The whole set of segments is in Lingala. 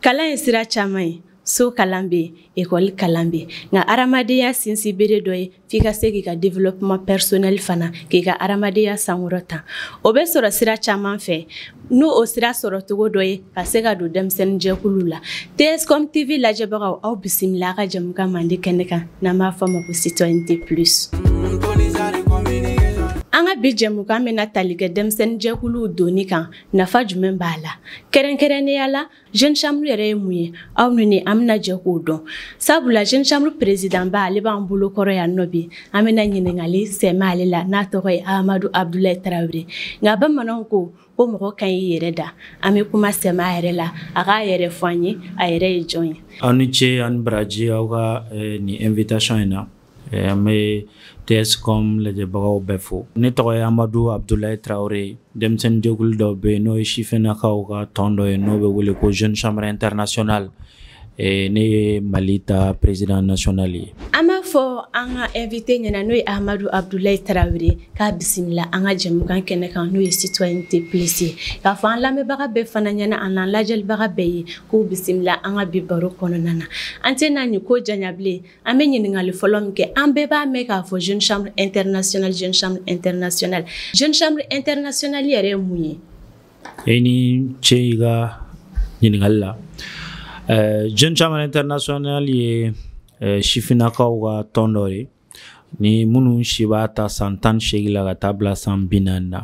kalan ye sira caaman ye so kalan be yen ekɔli kalan be nka adamadenya sinsin bere dɔ ye f'i ka se k'i ka développement personnel fana k'i ka adamadenya sankɔrɔ tan o be sɔrɔ sira caaman fɛ n'o o sira sɔrɔtogo dɔ ye ka se ka don denmisɛnijɛkulu la tscom tv lajɛbagaw aw bisimila a ka jamuka mande kɛnɛ kan n'an b'a fɔ ma ko citoyen t plus an ka bi jɛmukan bena tali kɛ denmisɛnninjɛkuluw donni kan nafa jumɛn b'a la kɛrɛnkɛrɛnnenya la jeune chambre yɛrɛ ye mun ye aw ni ni an bena jɛ k'o dɔn sabula jeune chambre président ba ale b'an bolo kɔrɔ yan nɔ bi an bena ɲiningali sɛmɛ ale la n'a tɔgɔ ye ahamadu abdulayi tarawure nka bamananw ko ko mɔgɔ ka ɲi yɛrɛ da an be kuma sɛmɛ a yɛrɛ la a k'a yɛrɛ fɔ an ye a yɛrɛ ye jɔn ye aw ni ce ani baraji aw ka eh, ni invitation ye na eh, an be Comme COM lajɛbagaw bɛɛ fo ne tɔgɔ ye Amadu Traoré denmisɛnnin jɛkulu dɔ bɛ yen n'o ye sifinnakaw ka tɔn dɔ e ko Jeune Chambre Internationale et ye Mali président national fɔ an ka invité ɲɛna n'o ye amadu abdulayi tarawele k'a bisimila an ka jɛmukan kɛnɛ kan n'o ye citoyenneté plus ye k'a fɔ an lamɛnbaga bɛɛ fana ɲɛna an n'an lajɛlibaga bɛɛ ye k'u bisimila an ka bi baro kɔnɔna na an tɛna nin ko janya bilen an bɛ ɲininkali fɔlɔ min kɛ an bɛɛ b'a mɛn k'a fɔ jeune chambre internationale jeune chambre internationale jeune chambre internationale yɛrɛ ye mun ye i e ni ce i ka ɲininkali la jeune chambre internationale ye Eh, sifinnakaw ka tɔn dɔ de ni minnu si b'a ta san tan seegi la ka taa bila san bi naani na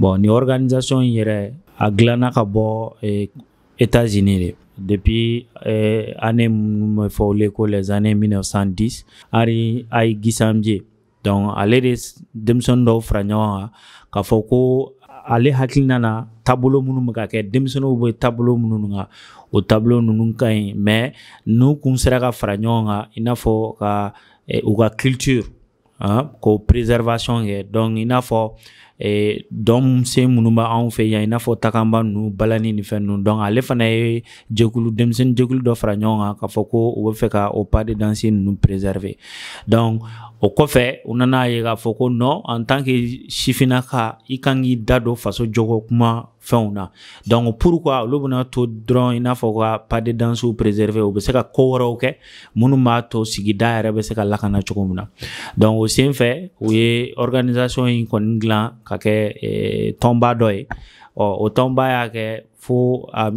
bɔn ni organisation yɛrɛ a dilanna ka bɔ états-unis eh, de depuis eh, année minnu bɛ fɔ olu ko les années 1910 ari ayi gisambie donc ale de denmisɛni dɔw fara ɲɔgɔn kan k'a fɔ ko ale hakilina na taabolo minnu bɛ ka kɛ denmisɛnninw be tabolo minnu ka o tabolo nunu ka ɲi mɛ n'u kun sera ka fara ɲɔgɔn ka i n'a fɔ ka u ka culture k'o preservation kɛ donc i n'a fɔ eh, dɔn se minnu bɛ anw fɛ yan i n'a fɔ takanba ninnu balani ni fɛn ninnu donc ale fana ye eh, jɛkulu denmisɛnnin jɛkulu dɔ fara ɲɔgɔn kan k'a fɔ ko u bɛ fɛ ka o pas de danse ninnu preserver donc o kɔfɛ u nana ye k'a fɔ ko non en tant que sifinna ka i kan k'i da don faso jogo kuma fɛnw na donc pourquoi olu bena to dɔrɔn i n'a fɔ ka de dansiw préserve o be se ka ko wɛrɛw kɛ minnu b'a to sigida yɛrɛ be se ka lakana cogo min na donc o sen fɛ u ye organisation yi kɔni ka kɛ tɔnba dɔ ye ɔ o tɔnba y'a kɛ fo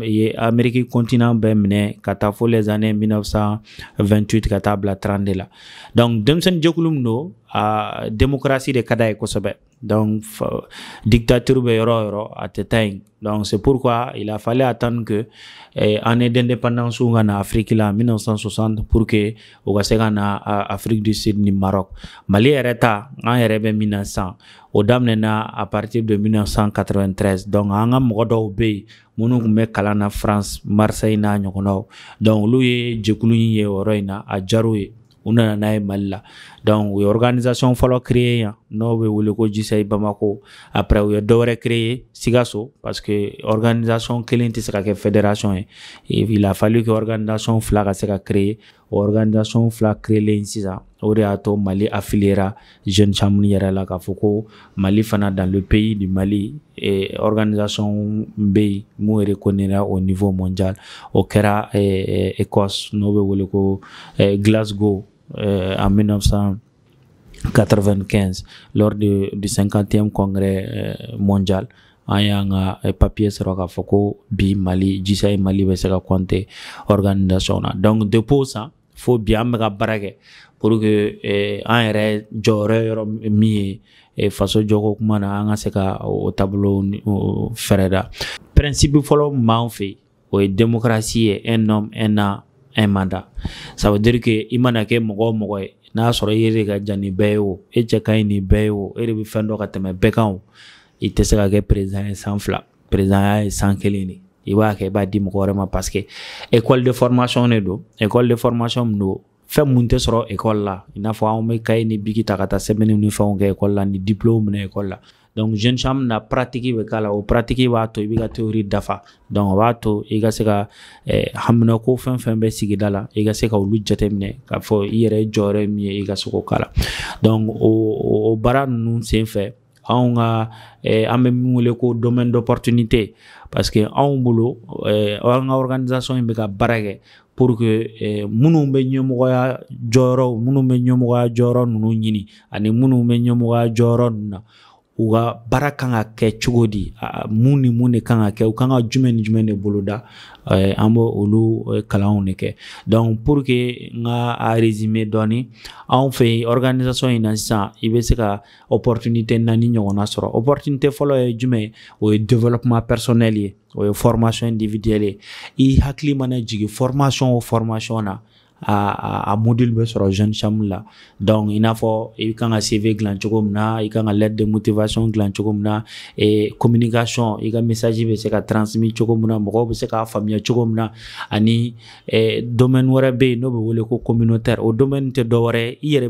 ye amériki continent bɛɛ minɛ ka taa fo les années 1928 ka taa bila 30 de la donc denmisɛnnin jɛkulu min do uh, démocratie de ka da ye kosɛbɛ Donc, dictature bɛ yɔrɔ yɔrɔ donc c'est pourquoi il a fallu attendre que eh, année d'indépendance ka na Afrique là, 1960 pour que ou ka se Afrique du Sud ni Maroc Mali yɛrɛ ta en RB 1900. Au na n'est à partir de 1993 donc an ka mɔgɔ dɔw bɛ yen France Marseille n'a ɲɔgɔnnaw donc lui, je jɛkulu in ye o a u nana n'a e ye e. e, mali la donc u ye organisation fɔlɔ créé yan n'o bɛ wele ko jisai bamako après u ye dɔwɛrɛ créé sikaso parce que organisation kelen tɛ se ka kɛ fédération ye il a fallu que organisation fila ka se ka créé o organisation fila créelen sisan o de y'a to mali affiliera jeune chambre yɛrɛ la k'a fɔ ko mali fana dans le pays du mali eh, organisation bɛ yen mun reconnera au niveau mondial o kɛra eh, eh, écosse n'o bɛ wele ko eh, glasgow en 1995 lors du, du 50e congrès euh, mondial an y'an ka euh, papiye sɔrɔ k'a fɔ ko bi mali jisa ye mali bɛ se ka kɔnte organisation na donc depuis san fo bi an bɛ ka baara kɛ pour que eh, an yɛrɛ jɔyɔrɔ yɔrɔ min ye eh, faso jɔko kuma na an ka se ka o taabolo fɛɛrɛ da principe fɔlɔ min b'an fɛ yen o ye démocratie ye un homme un an un mandat ça veut dire que i mana kɛ mɔgɔ o mɔgɔ ye n'a sɔrɔ i yɛrɛ ka jan ni bɛɛ ye o e cɛ ka ɲi ni bɛɛ ye o e de bɛ fɛn dɔ ka tɛmɛ bɛɛ kan o i tɛ se ka kɛ président ye san fila président ya ye san kelen de i b'a kɛ i b'a di mɔgɔ wɛrɛ ma parce que école de formation ne don école de formation min don fɛn mun tɛ sɔrɔ ekɔli la i n'a fɔ anw bɛ kaye ni biki ta ka taa sɛbɛnniw ni fɛnw kɛ ekɔli la ni diplôme minɛ ekɔli la donc jeune champ na pratique bɛ k'a o pratique b'a to i bɛ ka dafa donc b'a to i ka se ka haminako fɛn fɛn bɛ sigida la i ka se ka olu jateminɛ k'a fɔ i yɛrɛ jɔyɔrɔ min ye i ka se k'o k'a donc o baara ninnu sen fɛ anw ka an bɛ min wele ko domaine d'opportunité parce que anw ah, bolo eh, an ka organisation in bɛ ka baara kɛ pour que eh, minnu bɛ ɲɛmɔgɔya jɔyɔrɔw minnu bɛ ɲɛmɔgɔya jɔyɔrɔ ninnu ɲini ani minnu bɛ ɲɛmɔgɔya jɔyɔrɔ ninnu na u ka baara kan ka kɛ cogo di mun ni mun de kan ka kɛ u kan ka jumɛn ni jumɛn de boloda an b' olu kalanw de kɛ donc pour que n ka a résumer dɔɔni anw fɛ yen organisation in na sisan i bɛ se ka opportunité naani ɲɔgɔnna sɔrɔ opportunité fɔlɔ e e ye jumɛn ye o ye développement personnel ye o ye formation individuelle ye i hakili mana jigin formation o formation na a a module bɛ sɔrɔ jeune chambre la donc il n'a fɔ i kan CV de motivation dilan cogo min communication i message se ka transmis cogo min na mɔgɔw bɛ ani eh, domaine wɛrɛ bɛ n'o ko communautaire o domaine tɛ dɔwɛrɛ i yɛrɛ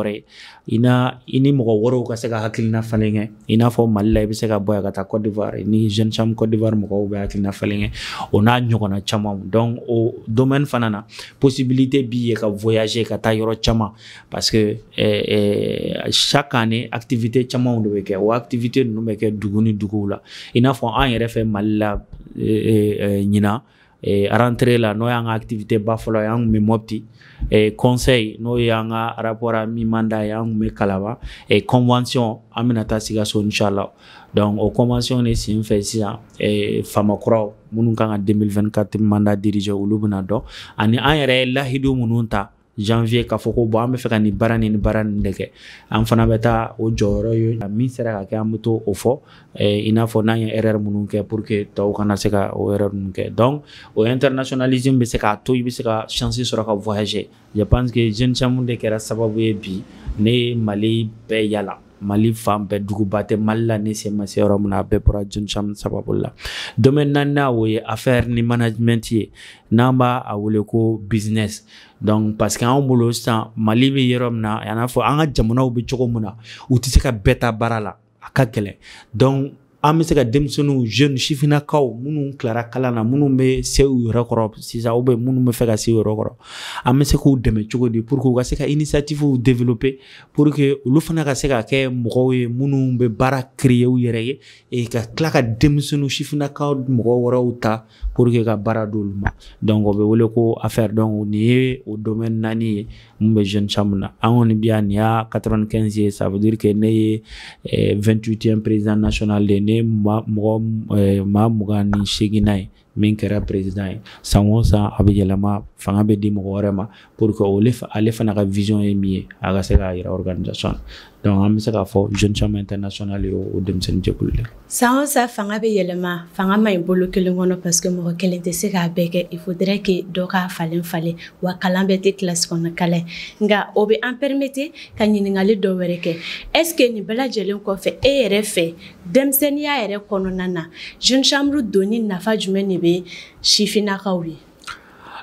wɛrɛ i na i ni mɔgɔ wɛrɛw ka se ka hakilina falen kɛ i n'a fɔ mali la i bɛ se ka bɔ yan ka taa cote d'ivoire ni jeune cham cote d'ivoire mɔgɔw bɛ hakilina falen kɛ o n'a ɲɔgɔnna caman donc o domaine fana na possibilité b'i ye ka voyager ka taa yɔrɔ caman parce que eh, eh, chaque année activité camanw de bɛ kɛ o activité ninnu bɛ kɛ dugu ni duguw la i n'a fɔ an yɛrɛ fɛ mali la eh, eh, ɲina e, rentrée la n'o y'an activité ba fɔlɔ ye an un e, conseil n'o y'an ka rapport à mi mandat yang an kun bɛ kalaba e, convention an bɛna taa sikaso inchallah donc au convention de sen fɛ sisan e, famakɔrɔw minnu kan ka 2024 mandat dirigeant olu do ani an la ye lahidu janvier k'a fɔ ko bɔn an bɛ fɛ ka nin baara ni ni baara nin de kɛ an fana bɛ taa o jɔyɔrɔ ye min sera ka kɛ an bɛ to o fɔ i n'a fɔ n'an ye erreur minnu kɛ pour que tɔw kana se ka o erreur ninnu kɛ donc o internationalisme bɛ se k'a to i bɛ se ka chance sɔrɔ ka voyager je pense que jeune caman de kɛra sababu ye bi ne ye mali bɛɛ yala mali fan bɛɛ duguba tɛ mali la ne se ma se yɔrɔ min na a bɛɛ bɔra jonsham sababu la dɔmɛn naaninan o ye affaire ni management ye n'an b'a a wele ko business donc parce que anw bolo sisan mali bɛ yɔrɔ min na a n'a fɔ an ka jamanaw bɛ cogo min na u tɛ se ka bɛɛ ta baara la a ka gɛlɛn donc an be se ka denmisɛniw jeune sifinakaw minnu kilara kalan na minnu be se u yɛrɛ kɔrɔ sisan u bɛ minnu be fɛ ka se u yɛrɛ kɔrɔ an be se k'u dɛmɛ cogo di pour que u ka se ka inisiativew développer pour que olu fana ka se ka kɛ mɔgɔw ye minnu be baara créye u yɛrɛ ye ka tila ka denmisɛniw sifinakaw mɔgɔ wɛrɛw ta pour que ka baara d'olu ma donc o be wele ko affaire donc ni ye o domaine naani ye mun bɛ jeune chambre na an kɔni biya ni y'a 95 ye ça veut dire que ne ye 28e eh, président national de ne mɔgɔ maa mugan ni seeginna ye min kɛra pererizd ye san o san a bɛ yɛlɛma fanga bɛ di mɔgɔ wɛrɛ ma pour que ale fana ka vzy ye min ye a ka se k'a yɛrɛ ka sɔn donc an be se k'a fɔ jeune chambre international ye o denmisɛni jɛkulu le san o sa fanga be yɛlɛma fanga ma ɲi bolo kelen kɔnɔ parce que mɔgɔ kelen tɛ se k'a bɛɛ kɛ il faudrait que dɔ k'a falen falen wa kalan bɛɛ tɛ kilasi kɔnɔ kalan nka o be an permete ka ɲiningali dɔ wɛrɛ kɛ est ce que nin bɛlajɛlen kɔfɛ e yɛrɛ fɛ denmisɛniya yɛrɛ kɔnɔna na jeune chambre doni nafa jumɛn ne be sifinnakaw ye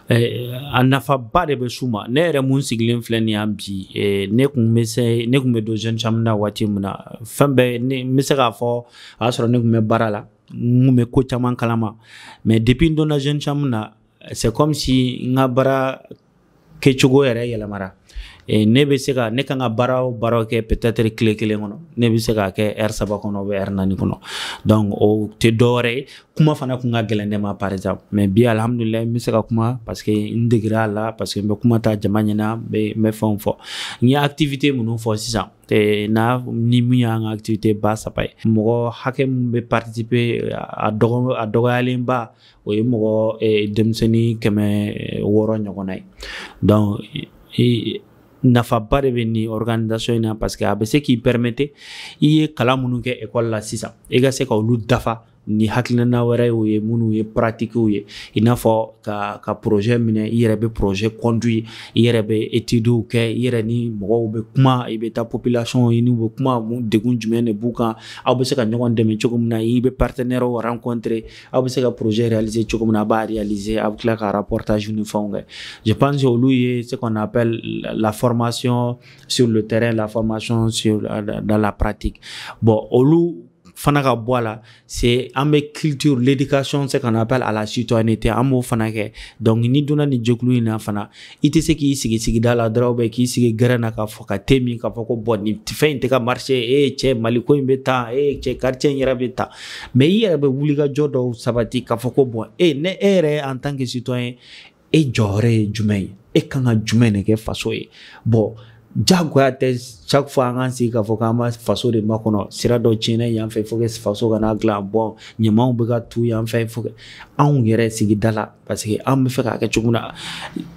Eh, a nafaba de bɛ s'u ma ne yɛrɛ mun sigilen filɛ nin yan bi eh, ne kun bɛ se ne kun bɛ don jeune chambre na waati min na fɛn bɛɛ ne n bɛ se k'a fɔ a y'a sɔrɔ ne kun bɛ baara la n kun bɛ ko caman kalama mais depuis n donna jeune chambre na c'est comme si n ka baara kɛcogo yɛrɛ yɛlɛmara Eh, ne be se ka ne kan ka baara o baara kɛ peut-être tile kelen kɔnɔ ne be se k'a kɛ heure saba kɔnɔ ou bien nani naani kɔnɔ donc o tɛ dɔwɛrɛ kuma fana kun ka gɛlɛn ne ma par exemple mais bi alihamudulilayi n bɛ se ka kuma parce que n degera a la parce que n bɛ kuma ta jama ɲɛna be bɛ n bɛ fɛnw fɔ n ye activité minnu fɔ sisan n'a ni min y'an ka activité ba saba ye mɔgɔ hakɛ min be participer a dɔgɔ a dɔgɔyalen ba o ye mɔgɔ eh, denmisɛnnin kɛmɛ eh, wɔɔrɔ ɲɔgɔnna ye donc nafaba de bɛ nin organisation in na parce que a bɛ se k'i permettre i ye kalan minnu kɛ école la sisan i ka se ka olu dafa ni hakilina wɛrɛw ye minnu ye pratiques ye i n'a fɔ ka ka projet minɛ i yɛrɛ projet conduit i yɛrɛ bɛ études kɛ i yɛrɛ ni mɔgɔw be kuma i be population ye n'u kuma degun jumɛn de b'u kan aw bɛ se ka ɲɔgɔn dɛmɛ cogo min na i bɛ partenaires rencontrer aw se ka projet réalisé cogo min na a b'a réaliser aw bɛ tila ka reportage ni fɛnw kɛ je pense que olu ye ce qu'on appelle la formation sur le terrain la formation sur euh, dans la pratique bon olu fana ka bɔ a la c'est an bɛ culture l'éducation c'est qu'on appelle à la citoyenneté an b'o fana kɛ donc n'i donna nin jɛkulu in na fana i tɛ se k'i sigi sigida la dɔrɔn bɛ k'i sigi gɛrɛn na k'a fɔ ka te min k'a fɔ ko bɔn nin fɛn in tɛ ka marché e cɛ maliko in bɛ tan e cɛ quartier in yɛrɛ bɛ tan mais i yɛrɛ bɛ wulikajɔ dɔw sabati k'a fɔ ko bɔn e eh, ne e yɛrɛ en tant que citoyen e jɔyɔrɔ ye jumɛn ye e kan ka jumɛn de kɛ faso ye bɔn jagoya tɛ chaque fois an k'an sigi k'a fɔ k'an b'a faso de makɔnɔ sira dɔ tiɲɛna yan fɛ fo faso kana dilan bɔn ɲamaw bɛ ka tu yan fɛ fo anw yɛrɛ sigida la parce que an bɛ fɛ k'a kɛ cogo min na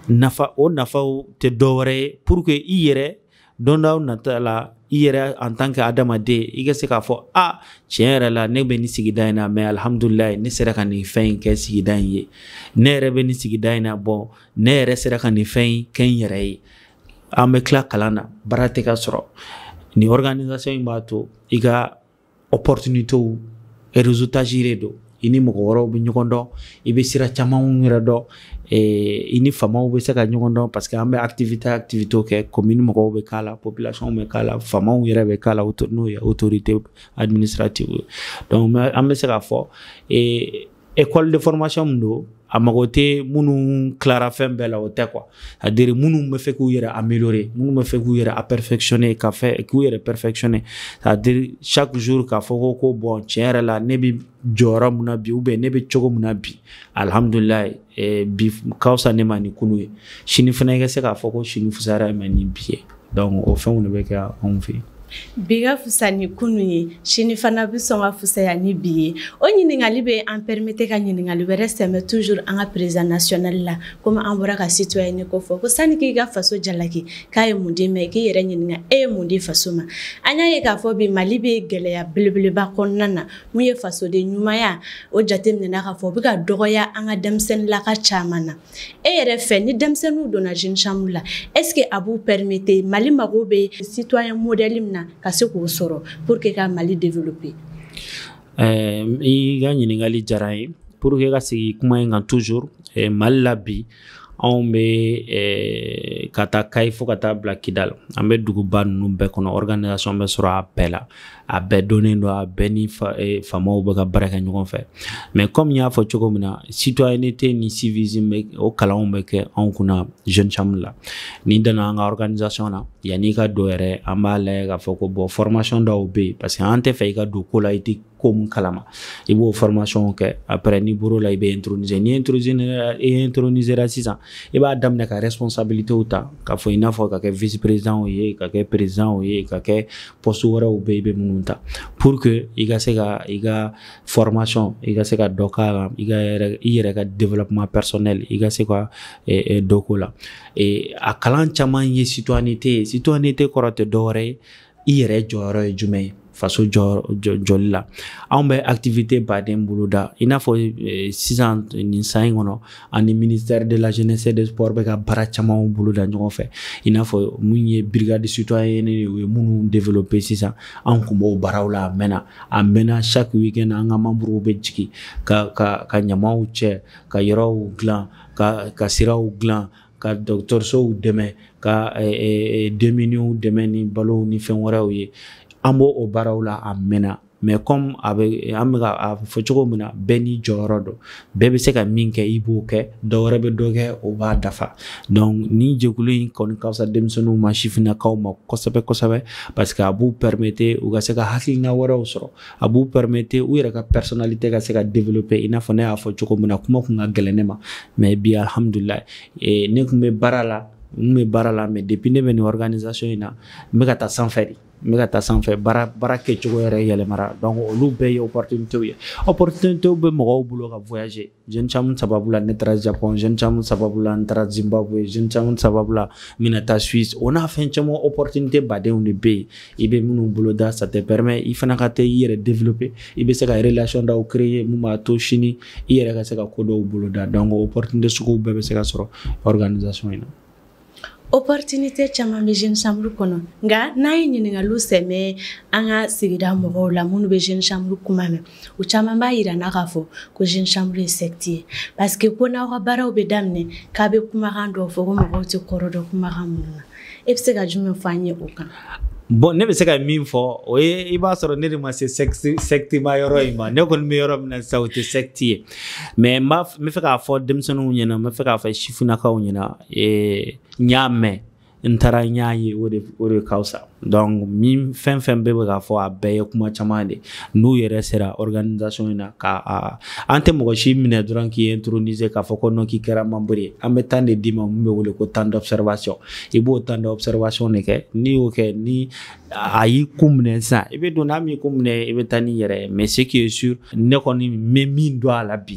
nafa o oh, nafaw oh, tɛ dɔwɛrɛ ye pour que i yɛrɛ dɔndaw nata la i yɛrɛ en tant que adamaden i ka se k'a fɔ a tiɲɛ yɛrɛ la ne bɛ nin sigida in na mɛ alihamudulilayi ne sera ka nin fɛn in kɛ sigida in ye ne yɛrɛ bɛ nin sigida in na bɔn ne yɛrɛ sera ka nin fɛn in kɛ n yɛrɛ ye an bɛ kila kalan na baara tɛ ka sɔrɔ ni organisation in b'a to i ka opportunitéw réseautage de don i ni mɔgɔ wɛrɛw be ɲɔgɔn dɔn i be sira camanw yɛrɛ dɔn ee, i ni faamaw bɛ se ka ɲɔgɔn dɔn parce an bɛ activité activité kɛ commune mɔgɔw bɛ k'a la population bɛ k'a la faamaw yɛrɛ bɛ k'a la n'o ye autorité administrative ye donc an bɛ se k'a fɔ ee, école de formation min don a mago tɛ minnu tilara fɛn bɛɛ la o tɛ kuwa c'est à dire minnu bɛ fɛ k'u yɛrɛ améliorer minnu bɛ fɛ k'u yɛrɛ aperfectionner ka fɛ k'u yɛrɛ perfectionner c'est à dire chaque jour k'a fɔ ko ko bɔn tiɲɛ yɛrɛ la ne bɛ jɔyɔrɔ mun na bi ou bien ne bɛ cogo mun na bi alihamudulilayi eh, bi ka fisa ne ma ni kunu ye sini fana i ka se k'a fɔ ko sini fusayara ma ni bi ye donc o fɛnw de bɛ kɛ anw fɛ yen. bi ka fisa ni kunu ye sini fana bi sɔn ka fusaya ni bi ye o ɲiningali be an pɛrimete ka ɲiningali wɛrɛ sɛmɛ toujours an ka président national la komi an bɔra ka citoyenne ko fɔ ko sani k'i ka faso jalaki k'a ye mun den ma k'i yɛrɛ ɲininga e ye mun di faso ma an y'a ye k'a fɔ bi mali be gwɛlɛya belebeleba kɔnɔna na mun ye fasoden ɲumanya o jate minɛna k'a fɔ o be ka dɔgɔya an ka denmisɛnilaka caaman na e yɛrɛ fɛ ni denmisɛniw donna jeune chambre la est ce que a b'u pɛrimete mali mago be citoyen modɛli mina na ka se k'o sɔrɔ pour que ka mali développer eh, i ka ɲiningali jara ye pour que ka segi kuma ye kan toujours eh, mali la bi anw bɛ eh, ka taa kayi fɔɔ ka taa bila kidal an bɛ duguba nunu bɛɛ kɔnɔ organisation bɛ sɔrɔ a bɛɛ la a bɛɛ donnen don a bɛɛ ni eh, faamaw bɛ ka baara kɛ ɲɔgɔn fɛ mɛ kɔmi y'a fɔ cogo min na citoyenneté ni civisme o kalanw bɛ kɛ anw kunna jeune chambre la ni danna an ka organisation na yan'i ka don yɛrɛ an b'a layɛ k'a fɔ ko bon formation dɔw bɛ yen parce que an tɛ fɛ i ka don ko la i tɛ ko mun kalama i b'o formation kɛ après n'i bɔr'o la i bɛ introniser ni introniser ra sisan i b'a daminɛ ka responsabilité ta k'a fɔ i n'a fɔ ka kɛ vice président ye ka kɛ président ye ka kɛ poste wɛrɛw bɛ yen i bɛ minnu ta pour que i ka se ka i formation i ka se ka dɔ k'a la i ka i yɛrɛ ka développement personnel i ka se ka eh, et dɔ k'o la e, a kalan caman ye citoyenneté citoyenneté kɔrɔ tɛ dɔwɛrɛ ye i faso jɔli la anw bɛ activité baden boloda i n'a fɔ eh, sisan nin san in kɔnɔ ani ministère de la jeunesse et des sports bɛ ka baara camanw boloda ɲɔgɔn fɛ i n'a fɔ min ye brigade citoyenne ye u ye minnu développer sisan anw kun b'o baaraw la a mɛnna a mɛnna chaque weekend an ka mamburuw bɛ jigi ka ka ka ɲamaw cɛ ka yɔrɔw dilan ka ka siraw dilan ka dɔgɔtɔrɔsow dɛmɛ ka eh, eh, eh denminiw dɛmɛ ni balow ni fɛn wɛrɛw ye an b'o o baaraw la a mɛnna mɛ kɔmi a bɛ an bɛ ka a fɔ cogo min na bɛɛ n'i jɔyɔrɔ don bɛɛ bɛ se ka min kɛ i b'o kɛ dɔ wɛrɛ bɛ dɔ kɛ o b'a dafa ni jɛkulu in kɔni ka fisa denmisɛnninw ma sifinnakaw ma kosɛbɛ kosɛbɛ parce que a b'u permete u ka se ka hakilina wɛrɛw sɔrɔ a b'u permete u yɛrɛ ka personnalité ka se ka développer i n'a fɔ ne y'a fɔ cogo min na kuma kun ka gɛlɛn ne ma mɛ bi alihamudulilayi eh, ne kun bɛ baara la n bɛ baara la mɛ depuis ne bɛ nin organisation in na n bɛ ka taa sanfɛ de n bɛ ka taa sanfɛ baara baara kɛcogo yɛrɛ yɛlɛmara donc olu bɛɛ ye opportunité ye opportunité bɛ mɔgɔw bolo ka voyager jeune caman sababu la ne taara Japon jeune caman sababu la n taara Zimbabwe jeune caman sababu la n bɛna taa Suisse o n'a fɛn caman opportunité badenw de bɛ yen i bɛ minnu bolo da ça te permet i fana ka taa i yɛrɛ développer i bɛ se ka relation dɔw créer mun b'a to sini i yɛrɛ ka se ka ko dɔw bolo da donc opportunité sugu bɛɛ bɛ se ka sɔrɔ organisation in na. opportunité caman be jeune chambre kɔnɔ nka n'an ye ɲininkaliw sɛmɛ an ka sigida mɔgɔw la minnu bɛ jeune chambre kuma mɛ u caman b'a yirana n'a k'a fɔ ko jeune chambre ye secte ye parce que ko n'aw ka baaraw be daminɛ k'a be kumakan dɔ fɔ ko mɔgɔw tɛ kɔrɔ dɔ kumakan minnu na e bɛ se ka jumɛn fɔ an ye o kan bon ne bɛ se ka min fɔ o ye i b'a sɔrɔ ne de ma se sekti ma yɔrɔ in ma ne kɔni bɛ yɔrɔ min na sisan o tɛ sekti ye mɛ n b'a n bɛ fɛ k'a fɔ denmisɛnninw ɲɛna n bɛ fɛ k'a fɔ sifinnakaw ɲɛna e, n y'a mɛn n taara n y'a ye o de o de ka fisa donc min fɛn fɛn bɛɛ bɛ k'a fɔ a bɛɛ ye kuma caman de n'u yɛrɛ sera organisation in na ka a an tɛ mɔgɔ si minɛ dɔrɔn k'i ye introniser k'a fɔ ko non k'i kɛra membre ye an bɛ temps de d'i ma mun bɛ wele ko temps d'observation i e b'o temps d'observation de kɛ n'i y'o kɛ ni a y'i ko minɛ sisan i e bɛ don n'a m'i ko minɛ e i bɛ taa n'i yɛrɛ ye mais ce qui est sûr ne kɔni n bɛ min dɔn a la bi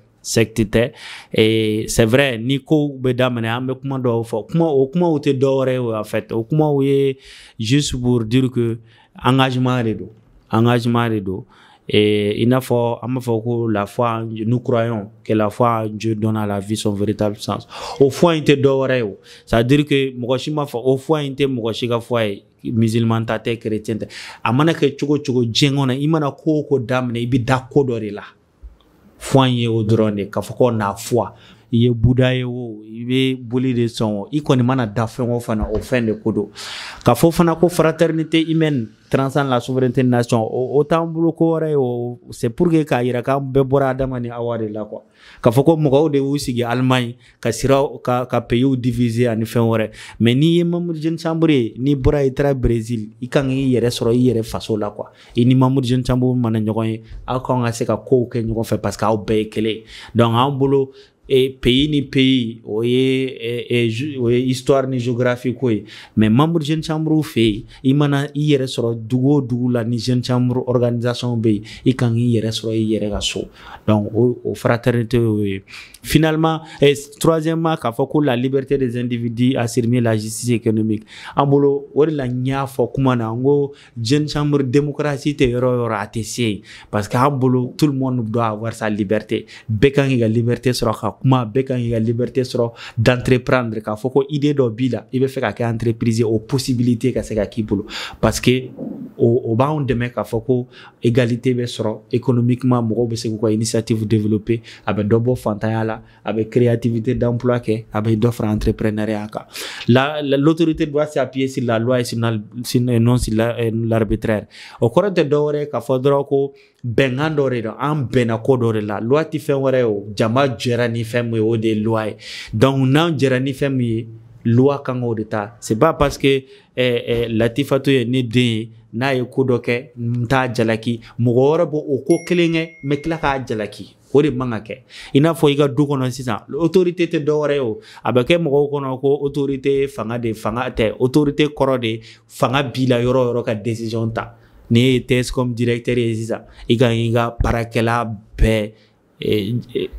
sekti tɛ e, c'est vrai ni ko bɛ daminɛ an bɛ kuma dɔw fɔ kuma o kumaw tɛ dɔwɛrɛ ye en fait o kumaw ye juste pour dire que engagement de don engagement de don et i n'a fɔ an b'a fɔ ko la foi nous croyons que la foi Dieu donne à la vie son véritable sens o foi in tɛ dɔwɛrɛ ye o c'est à dire que mɔgɔ si ma fɔ o foi in tɛ mɔgɔ si ka foi ye musulman ta tɛ chrétien tɛ a mana kɛ cogo cogo diɲɛ kɔnɔ i mana ko o ko daminɛ i bɛ da ko dɔ de la fɔ an ye o dɔrɔn de k'a fɔ ko n'a fɔ i ye buda ye wo i be boli de sɔn o i kɔni mana da fɛn o fana o fɛn de ko don k'a fɔ fana ko fraternité humaine transan la souveraineté nation o, o t'an bolo ko wɛrɛ ye o c'est pour que k'a yira k'an bɛɛ bɔra adama ni awa de la quoi k'a fɔ ko mɔgɔw de y'u sigi allemagne ka sira ka, ka pays diviser ani fɛn wɛrɛ mais n'i ye mamudu jeune chambre ye n'i bɔra i taara brésil i kan k'i yɛrɛ sɔrɔ i yɛrɛ faso la quoi i ni mamudu jeune chambre mana ɲɔgɔn ye aw kan ka se ka kow kɛ ɲɔgɔn fɛ parce que aw bɛɛ ye kelen donc an bolo e pays ni pays o ye e, e, histoire ni géographie ko ye mais membre jeune chambre fɛ yen i mana i yɛrɛ sɔrɔ dugu o dugu la ni jeune chambre organisation be yen i kan k'i yɛrɛ sɔrɔ i yɛrɛ ka so donc o, o fraternité y'o ye finalement eh, troisièmement k'a fɔ ko la liberté des individus assurer la justice économique an bolo o de la n y'a fɔ kuma na n ko jeune chambre démocratie tɛ yɔrɔ o yɔrɔ a tɛ se parce que an bolo tout le monde doit avoir sa liberté bɛɛ kan k'i ka liberté sɔrɔ ka kuma bɛɛ il k'i ka liberté sera d'entreprendre k'a fɔ idée dɔ b'i la i bɛ ka entreprise o possibilité ka se ka k'i parce que au o b'anw dɛmɛ k'a fɔ ko égalité bɛ sɔrɔ économiquement mɔgɔw bɛ se k'u initiative développer a bɛ dɔ bɔ fantanya la a bɛ créativité d'emploi kɛ a bɛ dɔ fara entrepreneuriat la l'autorité doit s'appuyer sur la loi et sur non sur euh, l'arbitraire o kɔrɔ tɛ dɔwɛrɛ k'a fɔ dɔrɔn ko bɛnkan dɔ de don an bɛnna ko dɔ de la luwa tɛ fɛn wɛrɛ ye o jama jɛra ni fɛn min ye o de ye luwa ye donc n'an jɛra ni fɛn min ye luwa kan k'o de ta c'est pas parce que eh, eh, latifatu ye ne den ye n'a ye ko dɔ kɛ n t'a jalaki mɔgɔ wɛrɛ b'o o ko kelen kɛ n bɛ tila k'a jalaki o de man ka kɛ i n'a fɔ i ka du kɔnɔ sisan autorité tɛ dɔwɛrɛ ye o a bɛ kɛ mɔgɔw kɔnɔ ko autorité fanga de fanga tɛ autorité kɔrɔ de fanga b'i la yɔrɔ o yɔrɔ ka décision ta n'i ye test comme directeur ye sisan i ka i ka baarakɛla bɛɛ e, e,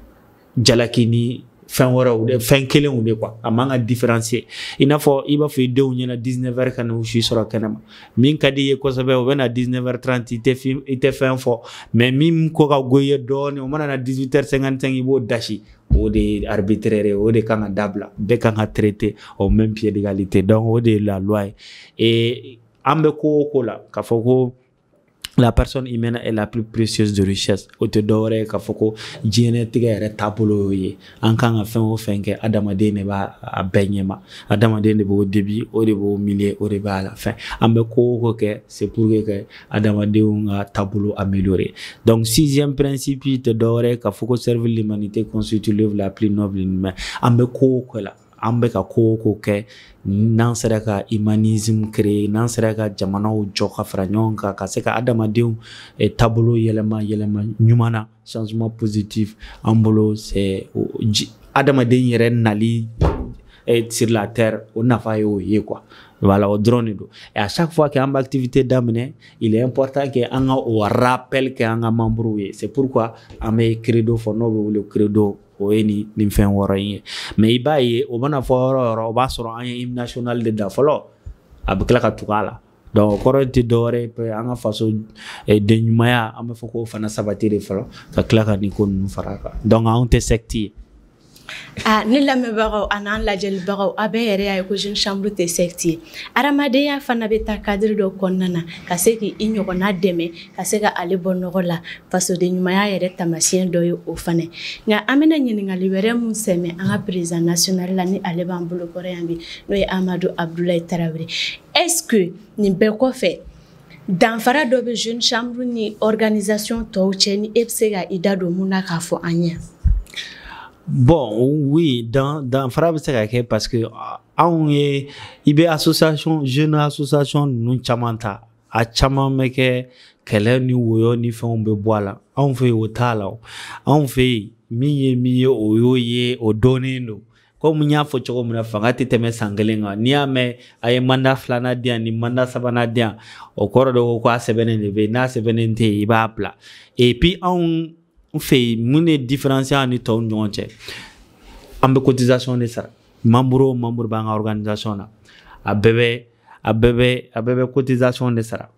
jalaki ni fɛn wɛrɛw de fɛn kelenw de kuwa a man ka diferansiye i n'a fɔ i b'a fɔ i denw ɲɛna 19 heures ka n'u si sɔrɔ kɛnɛma min ka di i ye kosɛbɛ o bɛ na 19 heures 30 i tɛ fi i tɛ fɛn fɔ mais min ko ka go i ye dɔɔni o mana na 18 heures 55 i b'o dasi o de ye arbitraire ye o de kan ka dabila bɛɛ kan ka traité au même pied d'égalité donc o de ye la loi ye et an bɛ ko o ko la k'a fɔ ko la personne humaine est la plus précieuse de richesse o te dɔwɛrɛ ye k'a fɔ ko diɲɛnatigɛ yɛrɛ taabolo y'o ye an kan ka fɛn o fɛn kɛ adamaden de b'a a bɛɛ ɲɛma adamaden de b'o debi o de b'o miliye o de b'a la fin. an bɛ ko c'est pour que kɛ adamadenw a taabolo améliorer donc sixième principe te dɔwɛrɛ k'a fɔ serve l'humanité constitue l'œuvre la plus noble humaine an ko ko la an bɛ ka ko o ko kɛ n'an sera ka humanisme créer n'an sera ka jamanaw jɔ ka fara ɲɔgɔn kan ka se ka adamadenw eh, taabolo yɛlɛma yɛlɛma ɲuman na changement positif an bolo c'est adamaden yɛrɛ nali eh, sur la terre o nafa y'o ye quoi voilà o dɔrɔn de don et à chaque fois que an bɛ activité daminɛ il est important que an ka o rappel kɛ an ka membres ye c'est pourquoi an bɛ credo fɔ n'o bɛ wele credo o ye nin nin fɛn wɔɔrɔ in ye mɛ i b'a ye o mana fɔ yɔrɔ yɔrɔ o b'a sɔrɔ an ye hymne national de da fɔlɔ a bɛ tila ka tugu a la donc o kɔrɔ tɛ dɔwɛrɛ ye an ka faso eh, denɲumanya an bɛ fɔ k'o fana sabati de fɔlɔ ka tila ka nin ko ninnu fara a kan donc anw tɛ secte ye Ah, ne lamɛnbagaw a n'an lajɛlibagaw a bɛɛ yɛrɛ y'a ye ko jeune chambre tɛ secte ye adamadenya fana bɛ taa kadiri dɔ kɔnɔna na ka se k'i ɲɔgɔnna dɛmɛ ka se ka ale bɔ nɔgɔ la fasoden ɲumanya yɛrɛ tamasiyɛn dɔ ye o fana nka an bɛna ɲininkali wɛrɛ mun sɛmɛ an ka président national la ni ale b'an bolo kɔrɔ yan bi n'o ye amadu abdulayi tarawele est ce que nin bɛɛ kɔfɛ danfara dɔ bɛ jeune chambre ni organisation tɔw cɛ ni e bɛ se ka i da don mun na k'a fɔ an ɲɛ Bon, oui, dans, dans Fara bɛ se ka kɛ parce que ah, anw ye i bɛ association jeune association ninnu caman ta a caman bɛ kɛ kɛlɛ ni woyɔ ni fɛnw bɛ bɔ a la anw fɛ yen o t'a la anw fɛ yen min ye min ye o y'o ye o dɔnnen don komi n y'a fɔ cogo min na fanga tɛ tɛmɛ san kelen kan n'i y'a mɛn a ye manda filanan di yan ni manda sabanan di yan o kɔrɔ dɔ ko k'a sɛbɛnnen de bɛ yen n'a sɛbɛnnen tɛ yen i b'a bila et puis anw n fɛ mun de diferansi ani tɔw ni ɲɔgɔn cɛ an bɛ cotisation de sara membre o membre b'an ka organisation na a bɛɛ bɛ a bɛɛ bɛ a bɛɛ bɛ cotisation de sara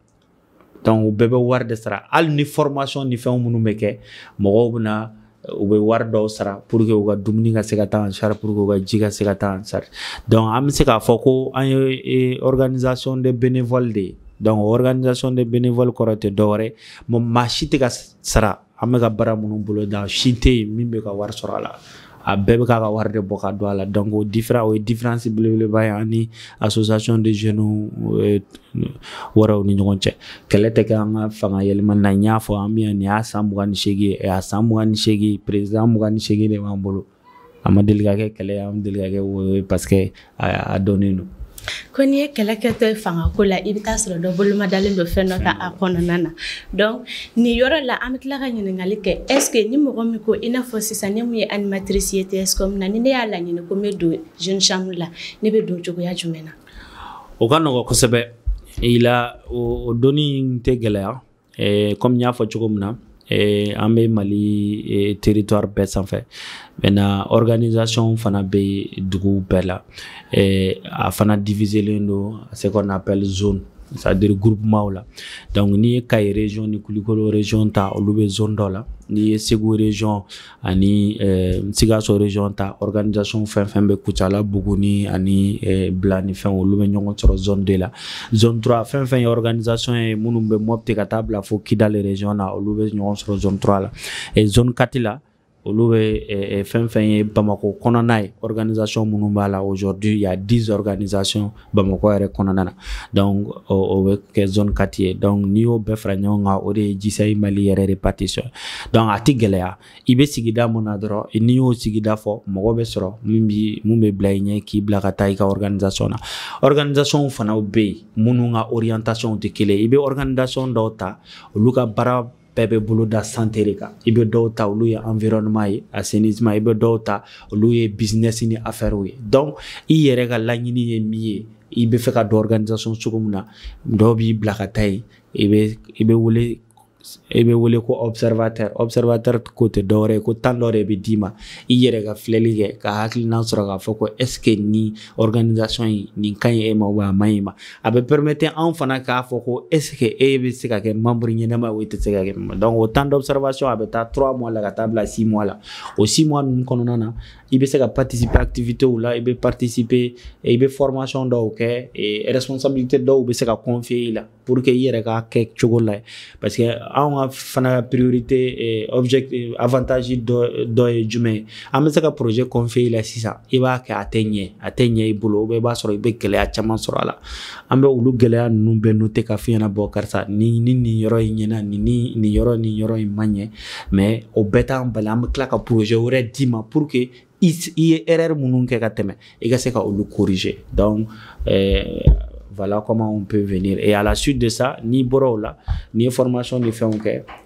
donc u bɛɛ bɛ wari de sara hali ni formation ni fɛn minnu bɛ kɛ mɔgɔw bɛ na u bɛ wari dɔw sara pour que u ka dumuni ka se ka taa en charge pour que u ka ji ka se ka taa en charge donc an bɛ se k'a fɔ ko an ye organisation de bénévole de ye donc organisation de bénévole kɔrɔ tɛ dɔwɛrɛ mɛ maa si tɛ ka sara an bɛ ka baara minnu bolo da si tɛ yen min bɛ ka wari sɔrɔ a la a bɛɛ bɛ k'a ka wari de bɔ ka don a la donc o diffra o ye différence belebeleba ye an association de jeunes euh, wɛrɛw ni ɲɔgɔn cɛ kɛlɛ tɛ kɛ an ka fanga yɛlɛmani na n y'a fɔ an bɛ yan nin y'a san mugan ni seegin ye a san mugan ni seegin président mugan ni seegin de b'an bolo a ma deli ka kɛ kɛlɛ ye a ma deli ka kɛ woyo ye parce que a dɔnnen don ko n'i ye kɛlɛ kɛtɔ ye fangako la i bɛ taa sɔrɔ dɔ bolomadalen dɔ fɛn dɔ kan a kɔnɔna na donc nin yɔrɔ la an bɛ tila ka ɲininkali kɛ est ce que ni mɔgɔ min ko i n'a fɔ sisan ne mun ye animatrice ye TSCOM na ni ne y'a laɲini ko n bɛ don jeune chambre la ne bɛ don cogoya jumɛn na. o ka nɔgɔn kosɛbɛ i la o donni tɛ gɛlɛya comme n y'a fɔ cogo min na. E, an bɛ mali e, territoire bɛɛ sanfɛ maintenant organisation fana bɛ duguw bɛɛ la e, a fana diviselen don ce qu'on appelle zone c'est-à-dire groupement la donc n'i ye kayi région ni kulikoro région ta olu bɛ zone dɔ la n'i ye segu région ani eh, sikaso région ta organisation fɛn fɛn bɛ kucala buguni ani eh, bila ni fɛn olu bɛ ɲɔgɔn sɔrɔ zone de la zone 3 fɛn fɛn ye organisation ye minnu bɛ mɔpti ka taa bila fo kidali région na olu bɛ ɲɔgɔn sɔrɔ zone 3 la eh, zone 4 la olu bɛ e, e, fɛn fɛn ye bamakɔ kɔnɔna ye organisation minnu b'a la aujourd'hui y'a 10 organisation bamakɔ yɛrɛ kɔnɔna na donc o bɛ kɛ zone 4 ye donc n'i y'o bɛɛ fara ɲɔgɔn kan o de ye jisayi mali yɛrɛ répartition donc a tɛ gɛlɛya i bɛ sigida mun na dɔrɔn n'i y'o sigida fɔ mɔgɔ bɛ sɔrɔ min bi mun bɛ bila i ɲɛ k'i bila ka taa i ka organisation na organisation fana bɛ yen minnu ka orientation tɛ kelen i bɛ organisation dɔw ta olu ka baara bɛɛ bɛ boloda sante de kan i bɛ dɔw ta olu ye environnement ye assainissement i bɛ dɔw ta olu ye business ni affaires ye donc i yɛrɛ ka laɲini ye min ye i bɛ fɛ ka don organisation cogo min na dɔw b'i bila ka taa yen i bɛ i bɛ wele e bɛ wele ko observateur observateur ko tɛ dɔwɛrɛ ye ko tan dɔ de bɛ d'i ma i yɛrɛ ka filɛli kɛ ka hakilina sɔrɔ k'a fɔ ko est ce que ni organisation in nin ka ɲi e ma wa a man ɲi ma e a bɛ permettre anw fana k'a fɔ ko est ce que e bɛ se ka kɛ membre ɲɛnɛma ye o tɛ se ka kɛ membre donc o temps d'observation a bɛ taa 3 mois la ka taa bila 6 mois la o 6 mois ninnu kɔnɔna na i bɛ se ka participer activité la i bɛ participer i bɛ formation dɔw kɛ et responsabilité dɔw bɛ se ka confier i la pour que i yɛrɛ ka kɛ cogo la parce que anw ka fana priorité eh, object eh, avantage dɔ dɔ ye jumɛn ye an bɛ se ka projet confier la sisan i b'a kɛ a tɛ ɲɛ a tɛ ɲɛ i bolo i b'a sɔrɔ i bɛ gɛlɛya caman sɔrɔ a la an bɛ olu gɛlɛya ninnu bɛɛ note k'a f'i ɲɛna bɔ karisa nin ni nin yɔrɔ in ɲɛna nin ni nin yɔrɔ ni yɔrɔ in man ɲɛ mais o bɛɛ t'an bali an bɛ tila ka projet wɛrɛ d'i ma pour que i ye erreur minnu kɛ ka tɛmɛ i ka se ka olu corriger donc eh, voilà comment on peut venir. Et à la suite de ça, ni boro ni formation ni fɛnw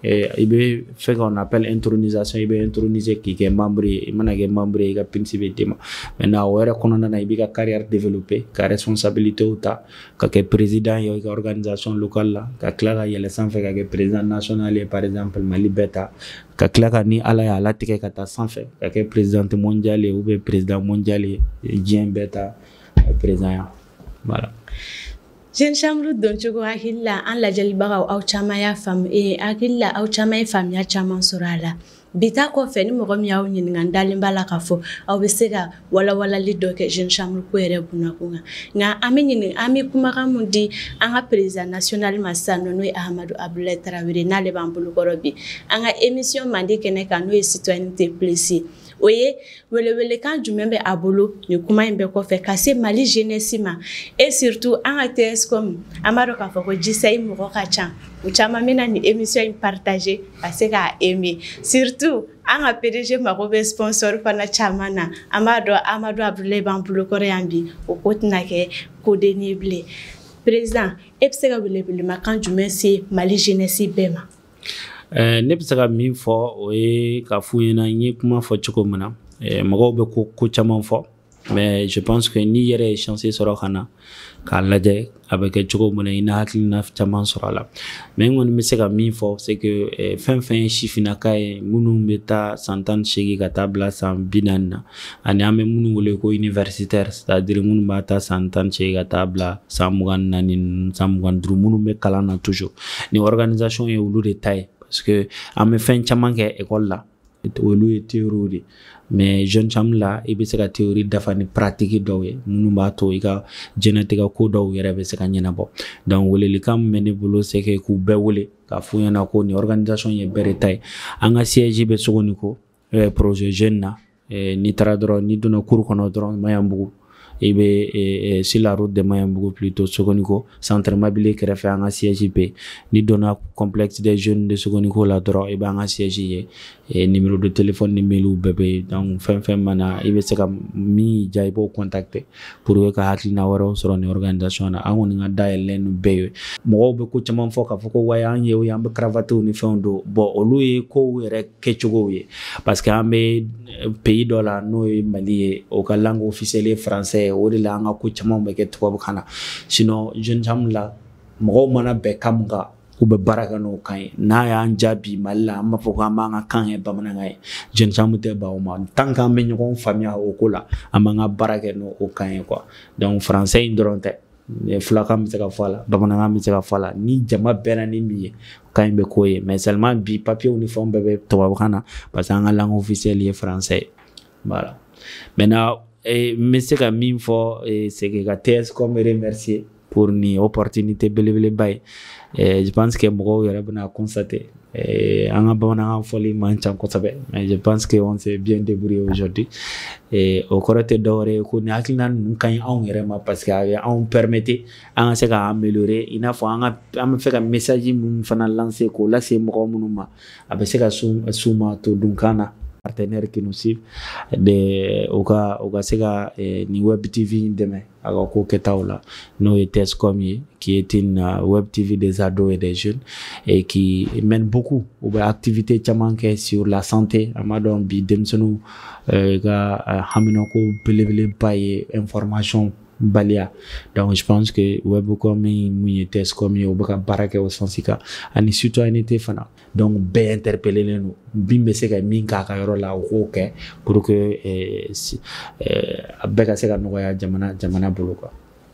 Et fait bɛ qu'on appelle intronisation, Il peut introniser qui est membre Il i membre et a ka principe Maintenant on a une carrière développée, une responsabilité ta, ka président ye organisation locale là, ka tila président national par exemple Mali Beta ta, ka ni Ala y'a latigɛ ou bien président mondial Jean Beta, président Jeune chambre don cogo hakili la an lajɛlibagaw aw caman y'a faamu e hakili la aw caman ye faamuya caman sɔrɔ a la bi ni mɔgɔ min y'aw ɲininka n dalen b'a la k'a fɔ aw bɛ se ka chambre ko yɛrɛ kunnakun kan nka an bɛ ɲini an bɛ kumakan national ma n'o ye Ahamadu Abudulayi Tarawele n'ale b'an bolokɔrɔ bi an ka mandi kɛnɛ kan n'o ye citoyenneté plus o ye welewelekan jumɛn bɛ a bolo nin kuma in bɛɛ kɔfɛ ka se mali jenɛsi ma et surtout an ka tscom an b'a dɔn k'a fɔ ko jisayi mɔgɔ ka can u caaman bena nin émission yi partage ka se k'a aimé surtout an ka pdg mago bɛ sponsor fana caaman na an b'a dɔn amadu abdulayi b'an bolokɔrɔ yan bi o ko tɛna kɛ kodenni bile président e be se ka welewelemakan jumɛn se mali jenɛsi bɛɛ ma Eh, ne bɛ se ka min fɔ o ye k'a f'u ɲɛna n ye kuma fɔ cogo min na eh, mɔgɔw bɛ ko ko caman fɔ mais je pense que n'i yɛrɛ ye chance sɔrɔ ka na k'a lajɛ a bɛ kɛ cogo min na i na hakilina caman sɔrɔ a la mais n kɔni bɛ se ka min fɔ c'est que eh, fɛn fɛn ye sifinnaka ye minnu bɛ taa san tan ni seegin ka taa bila san bi naani na ani an bɛ minnu wele ko universitaire c'est à dire minnu b'a ta san tan ni seegin ka taa bila san mugan ni naani san mugan ni duuru minnu bɛ kalan na toujours nin organisation ye olu de ta ye parce que an bɛ fɛn caman kɛ ekɔli la olu ye teoriw de mais jeune caman la i bɛ se ka teori dafa ni pratique dɔw ye minnu b'a to i ka jɛnɛtigɛ ko dɔw yɛrɛ bɛ se ka ɲɛnabɔ donc welelikan min bɛ ne bolo c'est que k'u bɛɛ wele k'a f'u ɲɛna ko nin organisation ye bɛɛ de ta ye an ka siège bɛ Sogoniko projet jeune na n'i taara dɔrɔn n'i donna cour kɔnɔ dɔrɔn Maɲanbugu i bɛ eh, eh, sur la route de Mayanbugu plutôt Sogoniko centre mobile kɛrɛfɛ an ka siège bɛ n'i donna complexe des jeunes de Sogoniko la dɔrɔn i b'an ka siège ye numéro de téléphone ni mail bɛɛ bɛ donc fɛn mana i bɛ se ka min ja i b'o contacter pour que ka hakilina wɛrɛw sɔrɔ nin organisation na an kɔni ka dayɛlɛlen ninnu bɛɛ ye mɔgɔw bɛ ko caman fɔ k'a fɔ ko wayi an ye ye an bɛ karavatew ni fɛnw don bon olu ye kow yɛrɛ kɛcogow ye parce que an bɛ pays dɔ la n'o ye Mali ye o ka langue officielle ye français o de la an ka ko caman bɛ kɛ tubabukan na sinɔn jeune caman la mɔgɔw mana bɛn kan min kan u bɛ baara kɛ n'o kan ye n'a y'an jaabi mali la an b'a fɔ k'an b'an ka kan kɛ bamanankan ye jeune caman tɛ ban o ma tant qu'an bɛ ɲɔgɔn faamuya o ko la an b'an ka baara kɛ n'o kan ye quoi donc français in dɔrɔn tɛ filakan bɛ se ka fɔ a la bamanankan bɛ se ka fɔ a la ni jama bɛnna ni min ye ka ɲi bɛ k'o ye mais seulement bi papiyew ni fɛnw bɛɛ bɛ tubabukan na parce que an ka langue officielle ye français ye voilà maintenant et n bɛ euh, se ka min fɔ e, c'est que remercier pour ni opportunité belebeleba ye et je pense que mɔgɔw yɛrɛ bɛna constater eh, an ka bamanankan fɔli man ca kosɛbɛ mais je pense que on s'est bien débrouillé aujourd'hui et o kɔrɔ tɛ dɔwɛrɛ ye ko nin hakilina ninnu ka ɲi anw yɛrɛ ma parce que a on anw permettre an ka se ka améliorer i n'a fɔ an me faire un fɛ ka message minnu fana lancer k'o lase mɔgɔ minnu ma a bɛ se ka s'u to dunkan partenaires qui nous suivent de au cas au cas se ka eh, web tv in dɛmɛ a n'o qui est une euh, web tv des ados et des jeunes et qui mène beaucoup ou bien activité tellement sur la santé an b'a dɔn bi denmisɛnninw eh, ka uh, haminako belebeleba information baliya donc je pense que web comme mun ye test comme ye o bɛ ka baara kɛ o sansi kan ani citoyenneté fana donc bɛɛ interpellelen no min bɛ se ka min k'a ka yɔrɔ la o k'o kɛ pour que eh, si, eh, a bɛɛ ka se ka nɔgɔya jamana jamana bolo quoi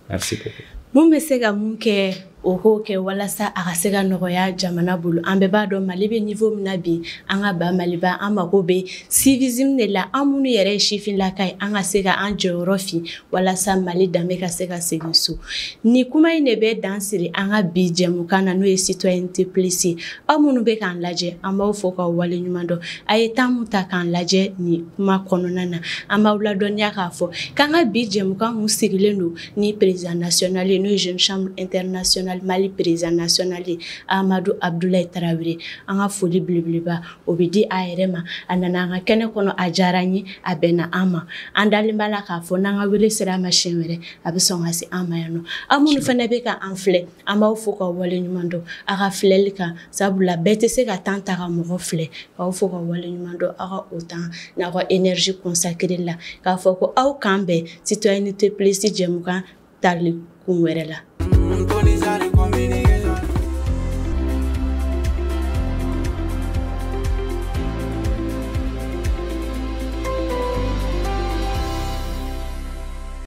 merci beaucoup mun bɛ se ka mun kɛ o k'o kɛ walasa a ka se ka nɔgɔya jamana bolo an bɛɛ b'a dɔn mali bɛ niveau min na bi an ka ba maliba an mago bɛ civisme de la an minnu yɛrɛ ye sifinlaka ye an ka se ka an jɔyɔrɔ fin walasa mali danbe ka se ka segin so ni kuma in de bɛ dansiri an ka bi jɛmukan na n'o ye citoyenneté plus ye aw minnu bɛ k'an lajɛ an b'aw fɔ k'aw waleɲuman dɔn a ye temps mun ta k'an lajɛ nin kuma kɔnɔna na an b'aw ladɔnniya k'a fɔ k'an ka bi jɛmukan mun sirilen don ni président national ye n'o ye jeune chambre internationale national mali président national ye amadu abdulayi tarawure an ka foli belebeleba o bɛ di a yɛrɛ ma a nana an ka kɛnɛ kɔnɔ a diyara n ye a bɛnna an ma an dalen b'a la k'a fɔ n'an ka wele sera a ma siɲɛ wɛrɛ a bɛ sɔn ka se an ma yan nɔ aw minnu fana bɛ ka an filɛ an b'aw fo ka waleɲuman dɔn aw ka filɛli kan sabula bɛɛ tɛ se ka tan ta ka mɔgɔ filɛ k'aw fo ka waleɲuman dɔn aw ka o tan n'aw ka énergie consacrée la k'a fɔ ko aw k'an bɛn citoyenneté plus jɛmukan tali kun wɛrɛ la.